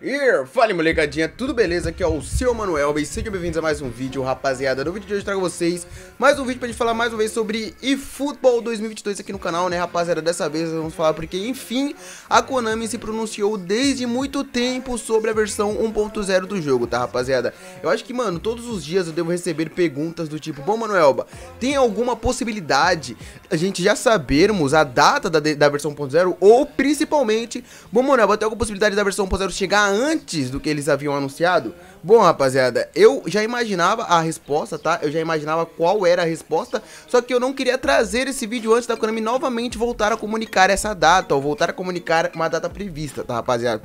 Yeah. Fala molecadinha, tudo beleza? Aqui é o seu Manuel e sejam bem-vindos a mais um vídeo, rapaziada. No vídeo de hoje trago vocês mais um vídeo pra gente falar mais uma vez sobre eFootball 2022 aqui no canal, né rapaziada? Dessa vez vamos falar porque, enfim, a Konami se pronunciou desde muito tempo sobre a versão 1.0 do jogo, tá rapaziada? Eu acho que, mano, todos os dias eu devo receber perguntas do tipo, bom Manuelba, tem alguma possibilidade a gente já sabermos a data da, da versão 1.0? Ou, principalmente, bom Manuelba, tem alguma possibilidade da versão 1.0 chegar antes do que eles haviam anunciado? Bom, rapaziada, eu já imaginava a resposta, tá? Eu já imaginava qual era a resposta, só que eu não queria trazer esse vídeo antes da Konami novamente voltar a comunicar essa data, ou voltar a comunicar uma data prevista, tá, rapaziada?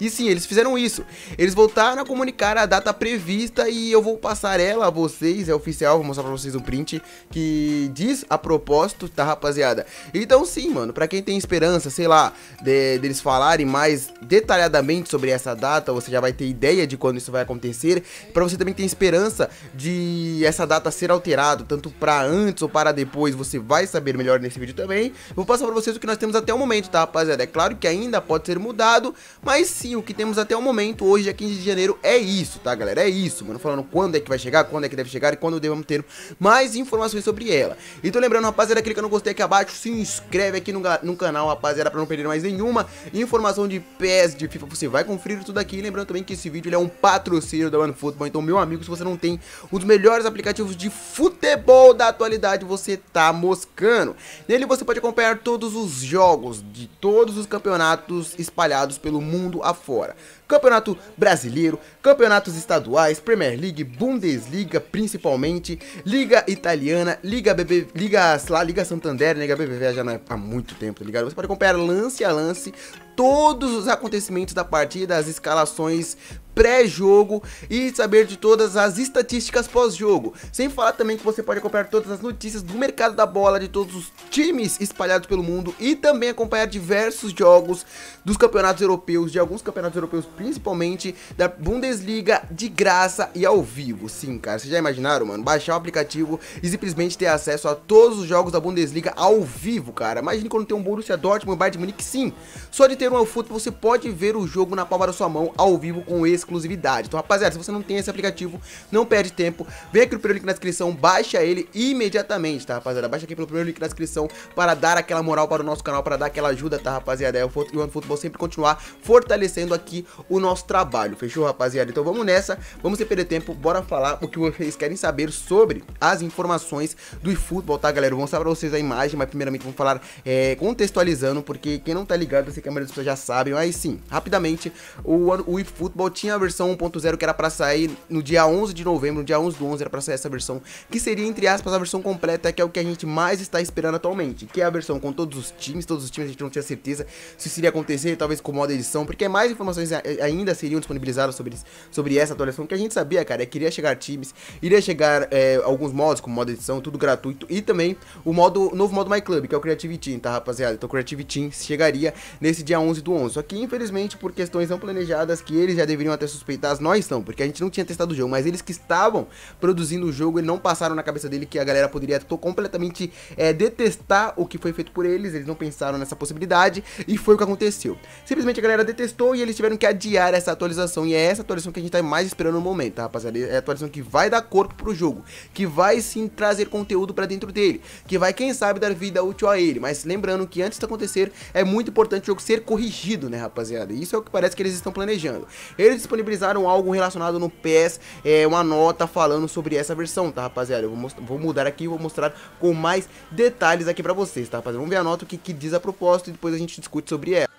E sim, eles fizeram isso. Eles voltaram a comunicar a data prevista e eu vou passar ela a vocês, é oficial, vou mostrar pra vocês o print que diz a propósito, tá, rapaziada? Então sim, mano, pra quem tem esperança, sei lá, de, deles falarem mais detalhadamente sobre essa data, você já vai ter ideia de quando isso vai acontecer. Pra você também ter esperança de essa data ser alterada, tanto pra antes ou para depois, você vai saber melhor nesse vídeo também. Vou passar pra vocês o que nós temos até o momento, tá, rapaziada? É claro que ainda pode ser mudado, mas sim o que temos até o momento, hoje, dia é 15 de janeiro, é isso, tá, galera? É isso, mano. Falando quando é que vai chegar, quando é que deve chegar e quando devemos ter mais informações sobre ela. Então, lembrando, rapaziada, clica no gostei aqui abaixo, se inscreve aqui no, no canal, rapaziada, pra não perder mais nenhuma informação de PES, de FIFA. Você vai conferir tudo aqui. E lembrando também que esse vídeo é um patrocínio da OneFootball. Então, meu amigo, se você não tem os melhores aplicativos de futebol da atualidade, você tá moscando. Nele você pode acompanhar todos os jogos de todos os campeonatos espalhados pelo mundo mundo afora. Campeonato brasileiro, campeonatos estaduais, Premier League, Bundesliga principalmente, Liga Italiana, Liga BB, Liga, lá, Liga Santander, Liga BBV já não é há muito tempo, tá ligado? Você pode acompanhar lance a lance todos os acontecimentos da partida, as escalações pré-jogo e saber de todas as estatísticas pós-jogo. Sem falar também que você pode acompanhar todas as notícias do mercado da bola de todos os times espalhados pelo mundo e também acompanhar diversos jogos dos campeonatos europeus, de alguns campeonatos europeus, principalmente da Bundesliga, de graça e ao vivo. Sim, cara, vocês já imaginaram, mano? Baixar o aplicativo e simplesmente ter acesso a todos os jogos da Bundesliga ao vivo, cara. Imagine quando tem um Borussia Dortmund, um Bayern de Munique, sim. Só de ter um futebol você pode ver o jogo na palma da sua mão ao vivo com esse exclusividade. Então, rapaziada, se você não tem esse aplicativo, não perde tempo. Vem aqui no primeiro link na descrição, baixa ele imediatamente, tá, rapaziada? Baixa aqui pelo primeiro link na descrição para dar aquela moral para o nosso canal, para dar aquela ajuda, tá, rapaziada? É e o OneFootball sempre continuar fortalecendo aqui o nosso trabalho, fechou, rapaziada? Então vamos nessa, vamos sem perder tempo, bora falar o que vocês querem saber sobre as informações do eFootball, tá, galera? Eu vou mostrar pra vocês a imagem, mas primeiramente vamos falar é, contextualizando, porque quem não tá ligado, eu sei que a maioria das pessoas já sabe, mas sim, rapidamente, o, o eFootball tinha a versão 1.0 que era pra sair no dia 11 de novembro, no dia 11 do 11 era pra sair essa versão, que seria, entre aspas, a versão completa, que é o que a gente mais está esperando atualmente, que é a versão com todos os times, todos os times a gente não tinha certeza se isso iria acontecer, talvez com modo edição, porque mais informações ainda seriam disponibilizadas sobre, sobre essa atualização, que a gente sabia, cara, é que iria chegar times, iria chegar é, alguns modos, como modo edição, tudo gratuito, e também o modo, o novo modo My Club, que é o Creative Team, tá, rapaziada? Então o Creative Team chegaria nesse dia 11 do 11, só que infelizmente por questões não planejadas que eles já deveriam até até suspeitadas, nós não, porque a gente não tinha testado o jogo, mas eles que estavam produzindo o jogo, e não passaram na cabeça dele que a galera poderia completamente é, detestar o que foi feito por eles, eles não pensaram nessa possibilidade, e foi o que aconteceu. Simplesmente a galera detestou e eles tiveram que adiar essa atualização, e é essa atualização que a gente tá mais esperando no momento, tá, rapaziada? É a atualização que vai dar corpo pro jogo, que vai sim trazer conteúdo para dentro dele, que vai, quem sabe, dar vida útil a ele, mas lembrando que antes de acontecer, é muito importante o jogo ser corrigido, né, rapaziada? Isso é o que parece que eles estão planejando. Eles disponibilizaram algo relacionado no PS, é, uma nota falando sobre essa versão, tá rapaziada? Eu vou, vou mudar aqui e vou mostrar com mais detalhes aqui pra vocês, tá rapaziada? Vamos ver a nota, o que, que diz a proposta e depois a gente discute sobre ela.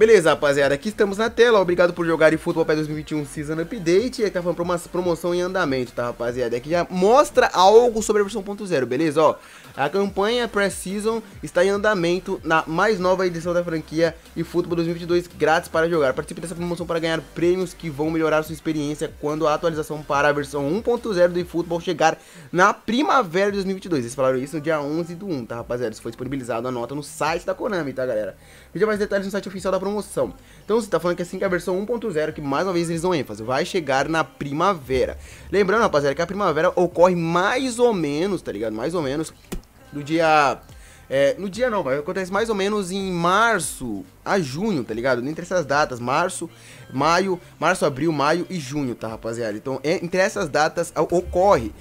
Beleza, rapaziada, aqui estamos na tela. Obrigado por jogar em Futebol Pé 2021 Season Update. E aqui tá falando pra uma promoção em andamento, tá, rapaziada? Aqui já mostra algo sobre a versão 1.0, beleza? Ó, a campanha Pre-Season está em andamento na mais nova edição da franquia e Futebol 2022 grátis para jogar. Participe dessa promoção para ganhar prêmios que vão melhorar sua experiência quando a atualização para a versão 1.0 do eFootball chegar na primavera de 2022. Eles falaram isso no dia 11 do 1, tá, rapaziada? Isso foi disponibilizado a nota no site da Konami, tá, galera? Veja mais detalhes no site oficial da promoção promoção. Então você tá falando que é assim que é a versão 1.0, que mais uma vez eles dão ênfase, vai chegar na primavera. Lembrando, rapaziada, que a primavera ocorre mais ou menos, tá ligado? Mais ou menos no dia é, no dia não, mas acontece mais ou menos em março a junho, tá ligado? Entre essas datas, março, maio, março, abril, maio e junho, tá, rapaziada? Então, entre essas datas ocorre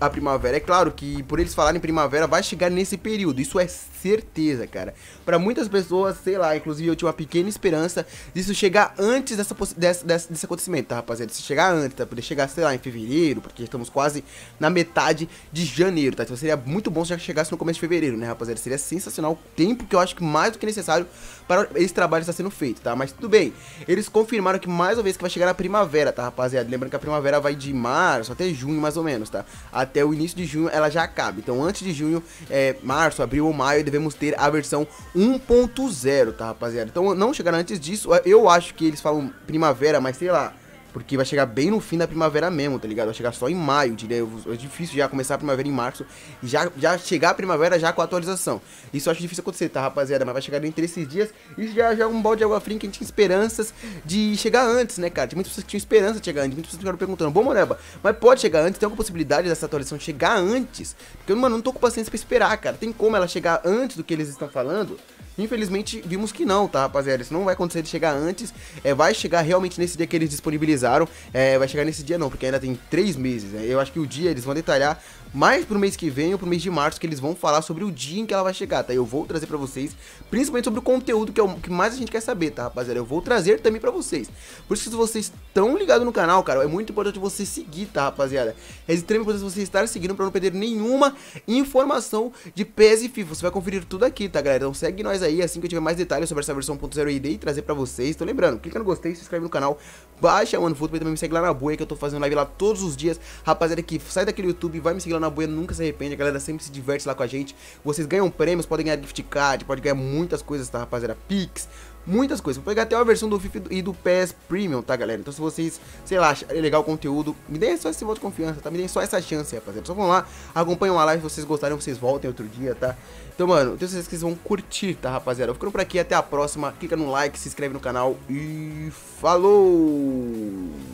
a primavera. É claro que por eles falarem primavera vai chegar nesse período, isso é certeza, cara. Para muitas pessoas, sei lá, inclusive eu tinha uma pequena esperança disso chegar antes dessa, dessa, desse acontecimento, tá, rapaziada? Se chegar antes, tá? Poder chegar, sei lá, em fevereiro, porque estamos quase na metade de janeiro, tá? Então seria muito bom se já chegasse no começo de fevereiro, né, rapaziada? Seria sensacional o tempo que eu acho que mais do que necessário para esse trabalho estar sendo feito, tá? Mas tudo bem, eles confirmaram que mais uma vez que vai chegar a primavera, tá, rapaziada? Lembrando que a primavera vai de março até junho, mais ou menos, tá? até o início de junho ela já acaba. Então antes de junho, é, março, abril ou maio, devemos ter a versão 1.0, tá rapaziada? Então não chegar antes disso, eu acho que eles falam primavera, mas sei lá porque vai chegar bem no fim da primavera mesmo, tá ligado? Vai chegar só em maio, diria. É difícil já começar a primavera em março e já, já chegar a primavera já com a atualização. Isso eu acho difícil acontecer, tá, rapaziada? Mas vai chegar entre esses dias e já já é um balde de água fria que a gente tinha esperanças de chegar antes, né, cara? Tinha muitas pessoas que tinham esperança de chegar antes. Muitas pessoas ficaram perguntando, bom, Moreba, mas pode chegar antes? Tem alguma possibilidade dessa atualização chegar antes? Porque, mano, não tô com paciência pra esperar, cara. Tem como ela chegar antes do que eles estão falando? Infelizmente, vimos que não, tá, rapaziada? Isso não vai acontecer de chegar antes. É, vai chegar realmente nesse dia que eles disponibilizaram. É, vai chegar nesse dia não, porque ainda tem três meses. Né? Eu acho que o dia eles vão detalhar mais pro mês que vem ou pro mês de março, que eles vão falar sobre o dia em que ela vai chegar, tá? Eu vou trazer para vocês, principalmente sobre o conteúdo, que é o que mais a gente quer saber, tá, rapaziada? Eu vou trazer também para vocês. Por isso que se vocês estão ligados no canal, cara, é muito importante você seguir, tá, rapaziada? É extremamente importante você estar seguindo para não perder nenhuma informação de PES e FIFA. Você vai conferir tudo aqui, tá, galera? Então segue nós aí, assim que eu tiver mais detalhes sobre essa versão 1.0 ID e trazer para vocês. Então lembrando, clica no gostei, se inscreve no canal, baixa o OneFootball e também me segue lá na buia, que eu tô fazendo live lá todos os dias. Rapaziada que sai daquele YouTube, vai me seguir lá Ana Bueno nunca se arrepende, a galera sempre se diverte lá com a gente. Vocês ganham prêmios, podem ganhar gift card, pode ganhar muitas coisas, tá, rapaziada? Pix, muitas coisas. Vou pegar até a versão do FIFA e do PS Premium, tá, galera? Então, se vocês, sei lá, acharem legal o conteúdo, me deem só esse voto de confiança, tá? Me deem só essa chance, rapaziada. Só vão lá, acompanham a live, se vocês gostarem, vocês voltem outro dia, tá? Então, mano, tenho certeza que vocês vão curtir, tá, rapaziada? Eu ficando por aqui, até a próxima. Clica no like, se inscreve no canal e falou!